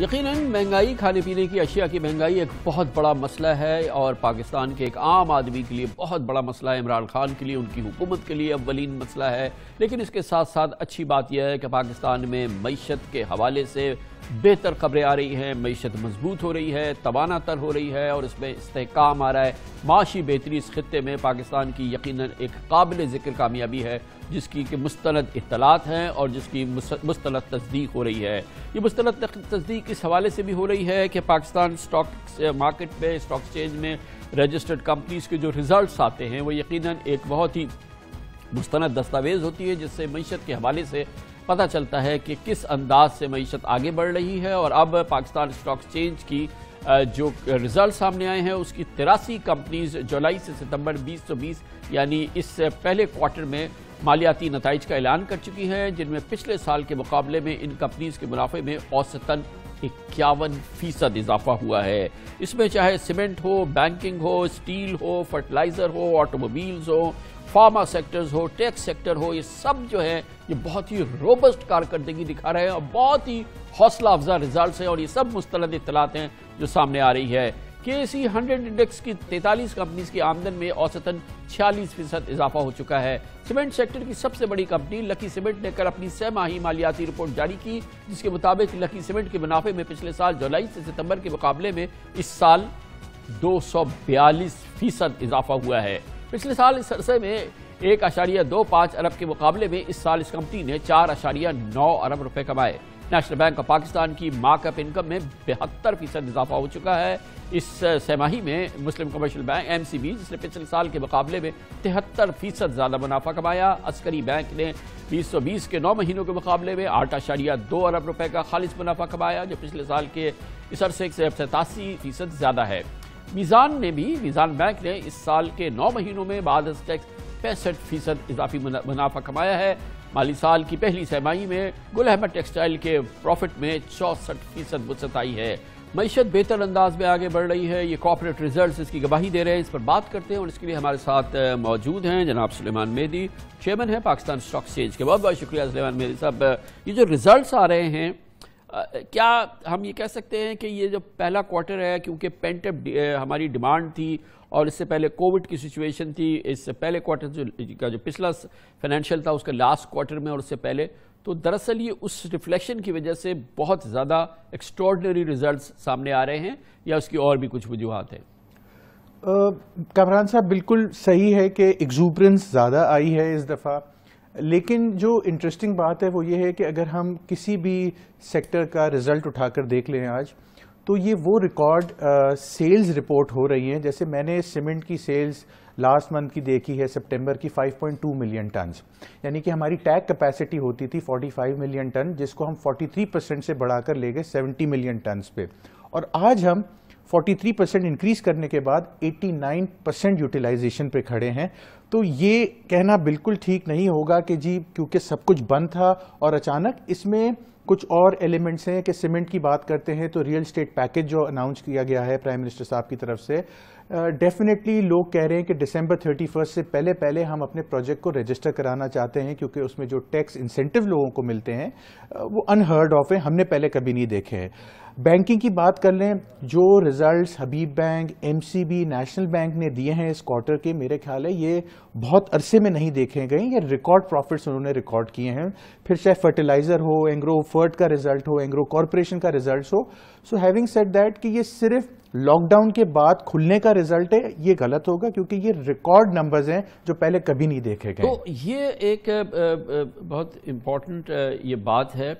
यकीनन महंगाई खाने पीने की अशिया की महंगाई एक बहुत बड़ा मसला है और पाकिस्तान के एक आम आदमी के लिए बहुत बड़ा मसला है इमरान खान के लिए उनकी हुकूमत के लिए अवलिन मसला है लेकिन इसके साथ साथ अच्छी बात यह है कि पाकिस्तान में मीशत के हवाले से बेहतर खबरें आ रही हैं मीशत मजबूत हो रही है तबाना तर हो रही है और इसमें इस्तेकाम आ रहा है माशी बेहतरी इस खत्े में पाकिस्तान की यकीन एक काबिल ज़िक्र कामयाबी है जिसकी कि मुस्तंद इतलात हैं और जिसकी मुस्तंद तस्दीक हो रही है ये मुस्तंद तस्दीक इस हवाले से भी हो रही है कि पाकिस्तान स्टॉक मार्केट में स्टॉक एक्सचेंज में रजिस्टर्ड कंपनीज के जो रिजल्ट आते हैं वो यकीन एक बहुत ही मुस्तंद दस्तावेज़ होती है जिससे मीशत के हवाले से पता चलता है कि किस अंदाज से मीशत आगे बढ़ रही है और अब पाकिस्तान स्टॉक चेंज की जो रिजल्ट सामने आए हैं उसकी तिरासी कंपनीज जुलाई से सितंबर 2020 यानी इस पहले क्वार्टर में मालियाती नतज का ऐलान कर चुकी हैं जिनमें पिछले साल के मुकाबले में इन कंपनीज के मुनाफे में औसतन इक्यावन फीसद इजाफा हुआ है इसमें चाहे सीमेंट हो बैंकिंग हो स्टील हो फर्टिलाइजर हो ऑटोमोबाइल्स हो फार्मा सेक्टर्स हो टेक सेक्टर हो ये सब जो है ये बहुत ही रोबस्ट कारकर्दगी दिखा रहे हैं और बहुत ही हौसला अफजा रिजल्ट हैं और ये सब मुस्तंद इतलात हैं जो सामने आ रही है के सी हंड्रेड इंडेक्स की तैतालीस कंपनीज की आमदन में औसतन छियालीस फीसद इजाफा हो चुका है सीमेंट सेक्टर की सबसे बड़ी कंपनी लकी सीमेंट ने कल अपनी सहमाही मालियाती रिपोर्ट जारी की जिसके मुताबिक लकी सीमेंट के मुनाफे में पिछले साल जुलाई से सितंबर के मुकाबले में इस साल दो फीसद इजाफा हुआ है पिछले साल इस अरसे में एक आशारिया दो पाँच अरब के मुकाबले में इस साल इस कंपनी ने चार आशारिया नौ अरब रुपए कमाए नेशनल बैंक ऑफ पाकिस्तान की मार्कअप इनकम में बेहतर फीसद इजाफा हो चुका है इस सहमाही में Muslim commercial bank M C B जिसने पिछले साल के मुकाबले में तिहत्तर फीसद ज़्यादा मुनाफा कमाया अस्करी बैंक ने 2020 के नौ महीनों के मुकाबले में आठ आशारिया दो अरब रुपए का खालिज मुनाफा कमाया जो पिछले साल के इस अरसे से सतासी फीसद ज़्यादा है मीज़ान ने भी मीज़ान बैंक ने इस साल के नौ महीनों में बाद टैक्स पैंसठ फीसद इजाफी मुनाफा कमाया है माली साल की पहली सहमाही में गुल अहमद टेक्सटाइल के प्रॉफिट में चौसठ फीसद वसत आई है मीशत बेहतर अंदाज में आगे बढ़ रही है ये कॉपरेट रिजल्ट इसकी गवाही दे रहे हैं इस पर बात करते हैं और इसके लिए हमारे साथ मौजूद हैं जनाब सुलेमान मेदी चेयरमैन है पाकिस्तान स्टॉक एक्सचेंज के बहुत बहुत शुक्रिया सुलेमान मेदी साहब ये जो रिजल्ट आ रहे हैं क्या हम ये कह सकते हैं कि ये जो पहला क्वार्टर है क्योंकि पेंटअप हमारी डिमांड थी और इससे पहले कोविड की सिचुएशन थी इससे पहले क्वार्टर जो का जो पिछला फाइनेंशियल था उसके लास्ट क्वार्टर में और उससे पहले तो दरअसल ये उस रिफ्लेक्शन की वजह से बहुत ज़्यादा एक्स्ट्रॉडनरी रिजल्ट सामने आ रहे हैं या उसकी और भी कुछ वजूहत हैं कमरान साहब बिल्कुल सही है कि एग्जूबरेंस ज़्यादा आई है इस दफ़ा लेकिन जो इंटरेस्टिंग बात है वो ये है कि अगर हम किसी भी सेक्टर का रिज़ल्ट उठाकर देख लें आज तो ये वो रिकॉर्ड सेल्स रिपोर्ट हो रही हैं जैसे मैंने सीमेंट की सेल्स लास्ट मंथ की देखी है सितंबर की 5.2 मिलियन टन यानी कि हमारी टैग कैपेसिटी होती थी 45 मिलियन टन जिसको हम 43 परसेंट से बढ़ाकर ले गए 70 मिलियन टन पे और आज हम 43 परसेंट इंक्रीज करने के बाद 89 परसेंट यूटिलाइजेशन पे खड़े हैं तो ये कहना बिल्कुल ठीक नहीं होगा कि जी क्योंकि सब कुछ बंद था और अचानक इसमें कुछ और एलिमेंट्स हैं कि सीमेंट की बात करते हैं तो रियल स्टेट पैकेज जो अनाउंस किया गया है प्राइम मिनिस्टर साहब की तरफ से डेफिनेटली uh, लोग कह रहे हैं कि डिसम्बर थर्टी फर्स्ट से पहले पहले हम अपने प्रोजेक्ट को रजिस्टर कराना चाहते हैं क्योंकि उसमें जो टैक्स इंसेंटिव लोगों को मिलते हैं वो अनहर्ड ऑफ है हमने पहले कभी नहीं देखे हैं बैंकिंग की बात कर लें जो results Habib bank MCB national bank ने दिए हैं इस क्वार्टर के मेरे ख्याल है ये बहुत अरसे में नहीं देखे गए ये रिकॉर्ड प्रॉफिट्स उन्होंने रिकॉर्ड किए हैं फिर चाहे फर्टिलाइजर हो एंग्रो फर्ट का रिजल्ट हो एंग्रो कॉरपोरेशन का रिजल्ट हो सो हैविंग सेट दैट कि ये सिर्फ लॉकडाउन के बाद खुलने का रिजल्ट है ये गलत होगा क्योंकि ये रिकॉर्ड नंबर्स हैं जो पहले कभी नहीं देखे गए तो ये एक बहुत इम्पॉर्टेंट ये बात है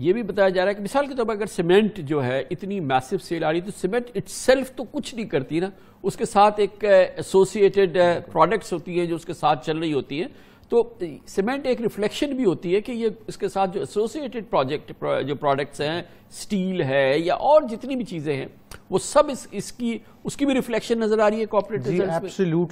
ये भी बताया जा रहा है कि मिसाल के तौर पर अगर सीमेंट जो है इतनी मैसिव सेल आ रही है तो सीमेंट इट तो कुछ नहीं करती ना उसके साथ एक एसोसिएटेड प्रोडक्ट्स होती हैं जो उसके साथ चल रही होती हैं तो सीमेंट एक रिफ्लेक्शन भी होती है कि ये इसके साथ जो एसोसिएटेड प्रोजेक्ट जो प्रोडक्ट्स हैं स्टील है या और जितनी भी चीज़ें हैं वो सब इस, इसकी उसकी भी रिफ्लेक्शन नजर आ रही है कॉपरेट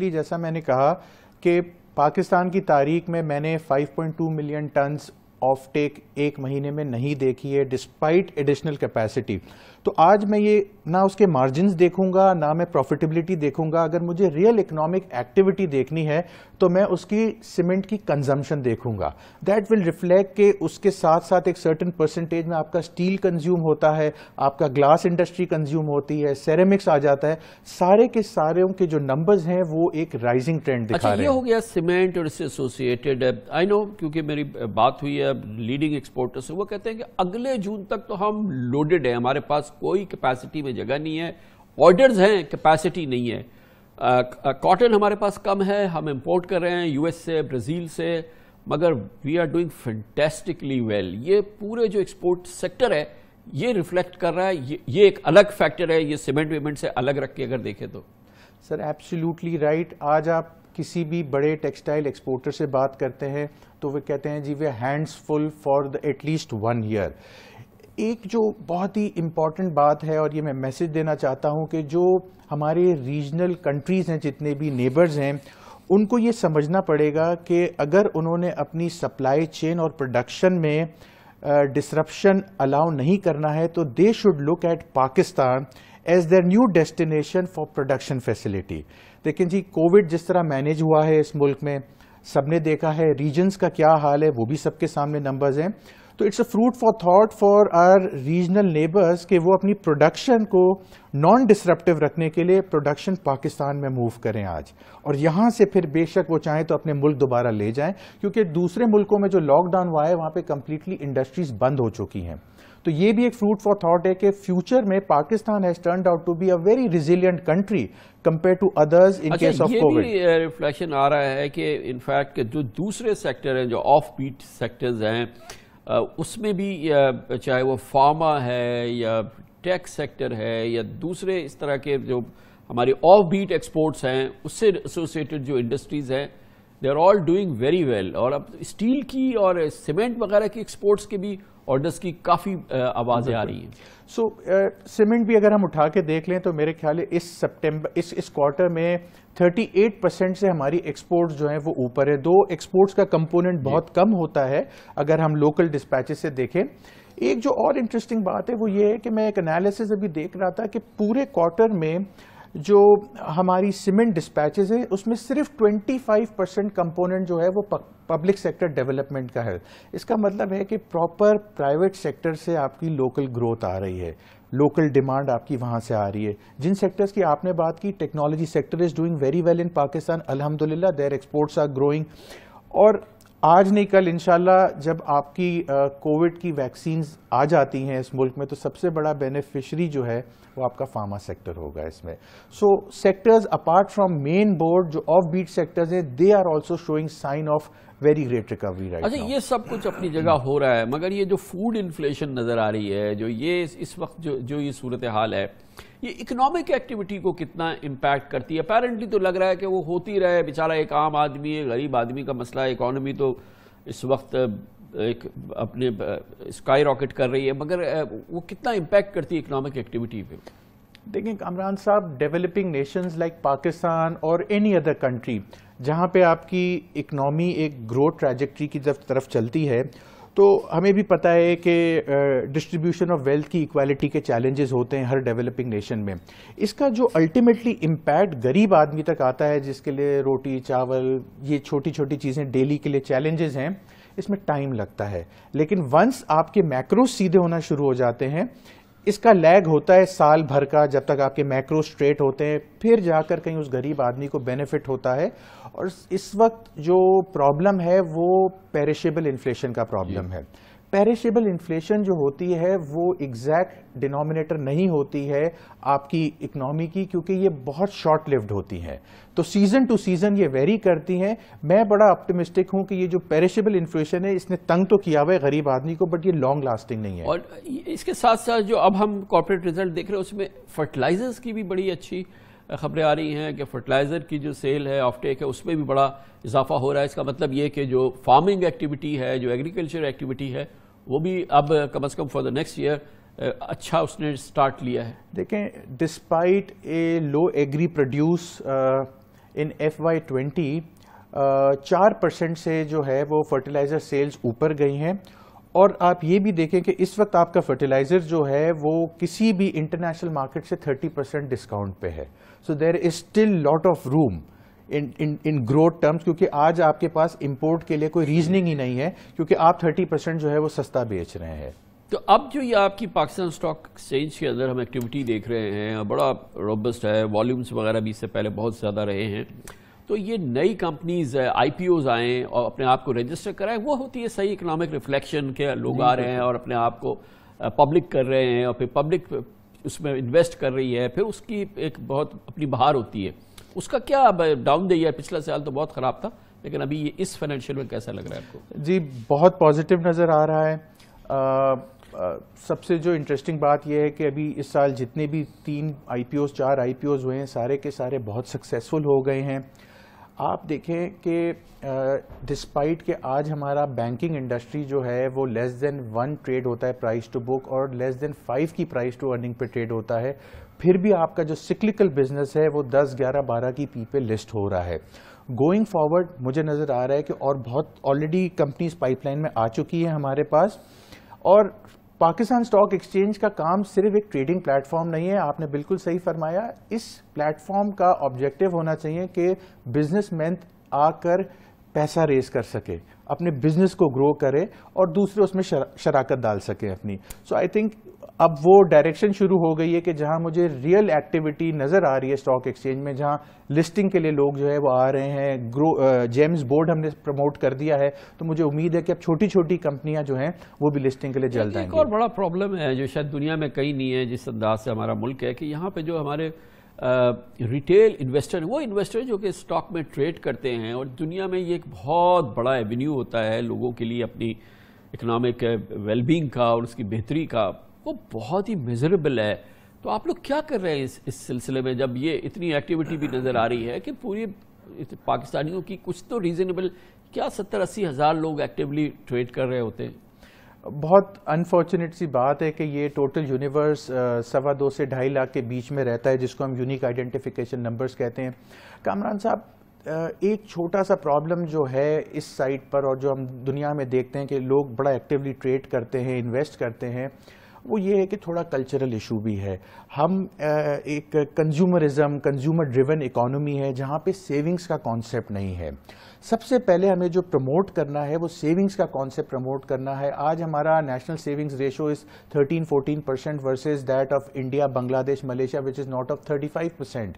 जी जैसा मैंने कहा कि पाकिस्तान की तारीख में मैंने 5.2 मिलियन टन्स ऑफ टेक एक महीने में नहीं देखी है डिस्पाइट एडिशनल कैपेसिटी तो आज मैं ये ना उसके मार्जिन देखूंगा ना मैं प्रॉफिटेबिलिटी देखूंगा अगर मुझे रियल इकोनॉमिक एक्टिविटी देखनी है तो मैं उसकी सीमेंट की कंजम्पशन देखूंगा दैट विल रिफ्लेक्ट के उसके साथ साथ एक सर्टन परसेंटेज में आपका स्टील कंज्यूम होता है आपका ग्लास इंडस्ट्री कंज्यूम होती है सेरेमिक्स आ जाता है सारे के सारे के जो नंबर्स हैं वो एक राइजिंग ट्रेंड दिखा अच्छा, रहे हैं ये हो गया सीमेंट और इससे एसोसिएटेड आई नो क्योंकि मेरी बात हुई है लीडिंग एक्सपोर्टर्स हैं वो कहते हैं कि अगले जून तक तो हम लोडेड हैं हमारे पास कोई कैपेसिटी में जगह नहीं है ऑर्डर्स हैं कैपेसिटी नहीं है कॉटन हमारे पास कम है हम इम्पोर्ट कर रहे हैं यूएस से ब्राज़ील से मगर we are doing fantastically well ये पूरे जो एक्सपोर्ट सेक्टर है ये रिफ्लेक्ट कर रहा है ये, ये एक अलग फैक्टर है ये सीमेंट वीमेंट से अलग रख के अगर देखें तो सर एब्सोल्युटली राइट आज आप किसी भी बड़े टेक्सटाइल एक्सपोर्टर से बात करते हैं तो वे कहते हैं जी we hands full for the at least one year एक जो बहुत ही इम्पॉर्टेंट बात है और ये मैं मैसेज देना चाहता हूँ कि जो हमारे रीजनल कंट्रीज़ हैं जितने भी नेबर्स हैं उनको ये समझना पड़ेगा कि अगर उन्होंने अपनी सप्लाई चेन और प्रोडक्शन में डिसरप्शन uh, अलाउ नहीं करना है तो they should look at Pakistan as their new destination for production facility लेकिन जी कोविड जिस तरह मैनेज हुआ है इस मुल्क में सबने देखा है रीजन्स का क्या हाल है वो भी सबके सामने नंबर्स हैं तो it's a fruit for thought for our regional neighbours कि वो अपनी प्रोडक्शन को नॉन डिसरप्टिव रखने के लिए प्रोडक्शन पाकिस्तान में मूव करें आज और यहाँ से फिर बेशक वो चाहें तो अपने मुल्क दोबारा ले जाएं क्योंकि दूसरे मुल्कों में जो लॉकडाउन हुआ है वहाँ पे कम्प्लीटली इंडस्ट्रीज बंद हो चुकी हैं तो ये भी एक फ्रूट फॉर थॉट है कि फ्यूचर में Pakistan has turn out to be a very resilient country compare to others in case of covid ये रिफ्लेक्शन uh, आ रहा है कि इनफैक्ट जो दूसरे सेक्टर हैं जो off beat sectors uh uh, उसमें भी uh, चाहे वो फार्मा है या टेक सेक्टर है या दूसरे इस तरह के जो हमारी ऑफ बीट एक्सपोर्ट्स हैं उससे एसोसिएटेड जो इंडस्ट्रीज हैं they are all doing very well और अब स्टील की और सीमेंट वगैरह की एक्सपोर्ट्स के भी ऑर्डर्स की काफ़ी आवाज़ें आ रही हैं सो सीमेंट भी अगर हम उठा के देख लें तो मेरे ख्याल है इस सितंबर इस इस क्वार्टर में 38 परसेंट से हमारी एक्सपोर्ट्स जो हैं वो ऊपर है दो एक्सपोर्ट्स का कंपोनेंट बहुत कम होता है अगर हम लोकल डिस्पैचेस से देखें एक जो और इंटरेस्टिंग बात है वो ये है कि मैं एक एनालिसिस अभी देख रहा था कि पूरे क्वार्टर में जो हमारी सीमेंट डिस्पैचेज है उसमें सिर्फ 25 परसेंट कंपोनेंट जो है वो पब्लिक सेक्टर डेवलपमेंट का है इसका मतलब है कि प्रॉपर प्राइवेट सेक्टर से आपकी लोकल ग्रोथ आ रही है लोकल डिमांड आपकी वहाँ से आ रही है जिन सेक्टर्स की आपने बात की technology sector is doing very well in Pakistan अल्हम्दुलिल्लाह देयर एक्सपोर्ट्स आर ग्रोइंग और आज नहीं कल इनशाला जब आपकी कोविड की वैक्सीन आ जाती हैं इस मुल्क में तो सबसे बड़ा बेनिफिशरी जो है वो आपका फार्मा सेक्टर होगा इसमें so sectors apart from main board जो ऑफ बीट सेक्टर्स हैं they are also showing sign of very great recovery right अच्छा ये सब कुछ अपनी जगह हो रहा है मगर ये जो फूड इन्फ्लेशन नजर आ रही है जो ये इस वक्त जो जो ये सूरत हाल है ये इकोनॉमिक एक्टिविटी को कितना इम्पैक्ट करती है अपेरेंटली तो लग रहा है कि वो होती रहे बेचारा एक आम आदमी है गरीब आदमी का मसला है इकोनॉमी तो इस वक्त एक अपने स्काई रॉकेट कर रही है मगर वो कितना इम्पैक्ट करती है इकोनॉमिक एक्टिविटी पे देखिए कामरान साहब डेवलपिंग नेशंस लाइक पाकिस्तान और एनी अदर कंट्री जहाँ पे आपकी इकनॉमी एक ग्रोथ ट्रैजेक्ट्री की तरफ चलती है तो हमें भी पता है कि डिस्ट्रीब्यूशन ऑफ वेल्थ की इक्वालिटी के चैलेंजेस होते हैं हर डेवलपिंग नेशन में इसका जो अल्टीमेटली इम्पैक्ट गरीब आदमी तक आता है जिसके लिए रोटी चावल ये छोटी छोटी चीज़ें डेली के लिए चैलेंजेस हैं इसमें टाइम लगता है लेकिन वंस आपके मैक्रोस सीधे होना शुरू हो जाते हैं इसका लैग होता है साल भर का जब तक आपके मैक्रो स्ट्रेट होते हैं फिर जाकर कहीं उस गरीब आदमी को बेनिफिट होता है और इस वक्त जो प्रॉब्लम है वो पेरिशेबल इन्फ्लेशन का प्रॉब्लम है पेरिशेबल इन्फ्लेशन जो होती है वो एग्जैक्ट डिनोमिनेटर नहीं होती है आपकी इकोनॉमी की क्योंकि ये बहुत शॉर्ट लिव्ड होती है तो सीजन टू सीजन ये वेरी करती हैं मैं बड़ा ऑप्टिमिस्टिक हूं कि ये जो पेरिशेबल इन्फ्लेशन है इसने तंग तो किया हुआ है गरीब आदमी को बट ये लॉन्ग लास्टिंग नहीं है और इसके साथ साथ जो अब हम कॉर्पोरेट रिजल्ट देख रहे हैं उसमें फर्टिलाइजर्स की भी बड़ी अच्छी ख़बरें आ रही हैं कि फर्टिलाइज़र की जो सेल है ऑफ टेक है उसमें भी बड़ा इजाफा हो रहा है इसका मतलब ये कि जो फार्मिंग एक्टिविटी है जो एग्रीकल्चर एक्टिविटी है वो भी अब कम अज़ कम फॉर द नेक्स्ट ईयर अच्छा उसने स्टार्ट लिया है देखें despite a low agri produce in F Y twenty चार परसेंट से जो है वो फर्टिलाइज़र सेल्स ऊपर गई हैं और आप ये भी देखें कि इस वक्त आपका फर्टिलाइज़र जो है वो किसी भी इंटरनेशनल मार्केट से थर्टी परसेंट डिस्काउंट पे है so there is still lot of room in in in growth terms क्योंकि आज आपके पास इंपोर्ट के लिए कोई रीजनिंग ही नहीं है क्योंकि आप 30 परसेंट जो है वो सस्ता बेच रहे हैं तो अब जो ये आपकी पाकिस्तान स्टॉक एक्सचेंज के अंदर हम एक्टिविटी देख रहे हैं बड़ा रोबस्ट है वॉल्यूम्स वगैरह भी इससे पहले बहुत ज़्यादा रहे हैं तो ये नई कंपनीज आई पी ओज आएँ और अपने आप को रजिस्टर कराएं वो होती है सही इकोनॉमिक रिफ्लेक्शन के लोग आ रहे हैं और अपने आप को पब्लिक uh, कर रहे हैं और फिर पब्लिक उसमें इन्वेस्ट कर रही है फिर उसकी एक बहुत अपनी बहार होती है उसका क्या डाउन दे ईयर पिछला साल तो बहुत ख़राब था लेकिन अभी ये इस फाइनेंशियल में कैसा लग रहा है आपको जी बहुत पॉजिटिव नज़र आ रहा है आ, आ, सबसे जो इंटरेस्टिंग बात यह है कि अभी इस साल जितने भी तीन आई चार आई हुए हैं सारे के सारे बहुत सक्सेसफुल हो गए हैं आप देखें कि डिस्पाइट के आज हमारा बैंकिंग इंडस्ट्री जो है वो लेस देन वन ट्रेड होता है प्राइस टू बुक और लेस देन फाइव की प्राइस टू अर्निंग पे ट्रेड होता है फिर भी आपका जो सिक्लिकल बिजनेस है वो दस ग्यारह बारह की पी पे लिस्ट हो रहा है गोइंग फॉरवर्ड मुझे नज़र आ रहा है कि और बहुत ऑलरेडी कंपनीज पाइपलाइन में आ चुकी है हमारे पास और पाकिस्तान स्टॉक एक्सचेंज का काम सिर्फ एक ट्रेडिंग प्लेटफॉर्म नहीं है आपने बिल्कुल सही फरमाया इस प्लेटफॉर्म का ऑब्जेक्टिव होना चाहिए कि बिजनेसमैन आकर पैसा रेज कर सके अपने बिजनेस को ग्रो करे और दूसरे उसमें शर, शराकत डाल सके अपनी सो आई थिंक अब वो डायरेक्शन शुरू हो गई है कि जहां मुझे रियल एक्टिविटी नज़र आ रही है स्टॉक एक्सचेंज में जहां लिस्टिंग के लिए लोग जो है वो आ रहे हैं ग्रो जेम्स बोर्ड हमने प्रमोट कर दिया है तो मुझे उम्मीद है कि अब छोटी छोटी कंपनियां जो हैं वो भी लिस्टिंग के लिए जल्द आएंगी और बड़ा प्रॉब्लम है जो शायद दुनिया में कहीं नहीं है जिस अंदाज से हमारा मुल्क है कि यहाँ पे जो हमारे रिटेल इन्वेस्टर वो इन्वेस्टर जो कि स्टॉक में ट्रेड करते हैं और दुनिया में ये एक बहुत बड़ा एवेन्यू होता है लोगों के लिए अपनी इकनॉमिक वेलबींग का और उसकी बेहतरी का वो बहुत ही मेजरेबल है तो आप लोग क्या कर रहे हैं इस इस सिलसिले में जब ये इतनी एक्टिविटी भी नज़र आ रही है कि पूरी पाकिस्तानियों की कुछ तो रीज़नेबल क्या सत्तर अस्सी हज़ार लोग एक्टिवली ट्रेड कर रहे होते हैं बहुत अनफॉर्चुनेट सी बात है कि ये टोटल यूनिवर्स सवा दो से ढाई लाख के बीच में रहता है जिसको हम यूनिक आइडेंटिफिकेशन नंबर्स कहते हैं कामरान साहब एक छोटा सा प्रॉब्लम जो है इस साइट पर और जो हम दुनिया में देखते हैं कि लोग बड़ा एक्टिवली ट्रेड करते हैं इन्वेस्ट करते हैं वो ये है कि थोड़ा कल्चरल इशू भी है हम एक कंज्यूमरिज्म कंज्यूमर ड्रिवन इकोनॉमी है जहाँ पे सेविंग्स का कॉन्सेप्ट नहीं है सबसे पहले हमें जो प्रमोट करना है वो सेविंग्स का कॉन्सेप्ट प्रमोट करना है आज हमारा national savings ratio is 13 14 percent versus that of India Bangladesh Malaysia which is not of 35 percent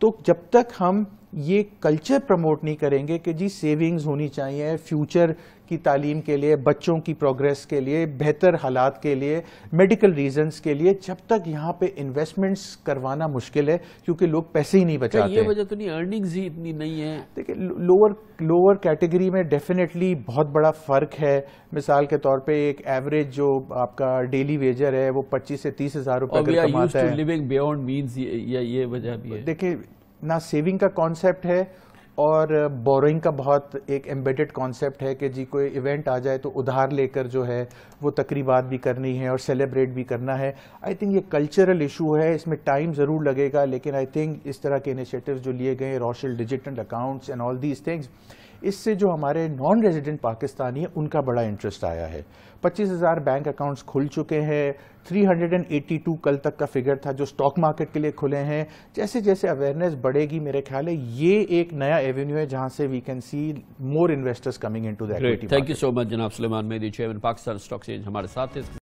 तो जब तक हम ये कल्चर प्रमोट नहीं करेंगे कि जी सेविंग्स होनी चाहिए फ्यूचर की तालीम के लिए बच्चों की प्रोग्रेस के लिए बेहतर हालात के लिए मेडिकल रीजंस के लिए जब तक यहाँ पे इन्वेस्टमेंट्स करवाना मुश्किल है क्योंकि लोग पैसे ही नहीं तो बचाते ये वजह तो नहीं अर्निंग्स ही इतनी नहीं है देखिए लोअर लोअर कैटेगरी में डेफिनेटली बहुत बड़ा फ़र्क है मिसाल के तौर पे एक एवरेज जो आपका डेली वेजर है वो 25 से तीस हज़ार रुपये oh, कमाता है या ये वजह भी है देखिए ना सेविंग का कॉन्सेप्ट है और बोरोइंग का बहुत एक एम्बेडेड कॉन्सेप्ट है कि जी कोई इवेंट आ जाए तो उधार लेकर जो है वो तकरीबात भी करनी है और सेलिब्रेट भी करना है आई थिंक ये कल्चरल इशू है इसमें टाइम ज़रूर लगेगा लेकिन आई थिंक इस तरह के इनिशिएटिव्स जो लिए गए Roshan digital accounts and all these things इससे जो हमारे नॉन रेजिडेंट पाकिस्तानी है उनका बड़ा इंटरेस्ट आया है 25,000 बैंक अकाउंट्स खुल चुके हैं 382 कल तक का फिगर था जो स्टॉक मार्केट के लिए खुले हैं जैसे जैसे अवेयरनेस बढ़ेगी मेरे ख्याल है ये एक नया एवेन्यू है जहां से we can see more investors coming in to that thank you so much जनाब सुलेमान मेरी चेयरमैन पाकिस्तान स्टॉक चेंज हमारे साथ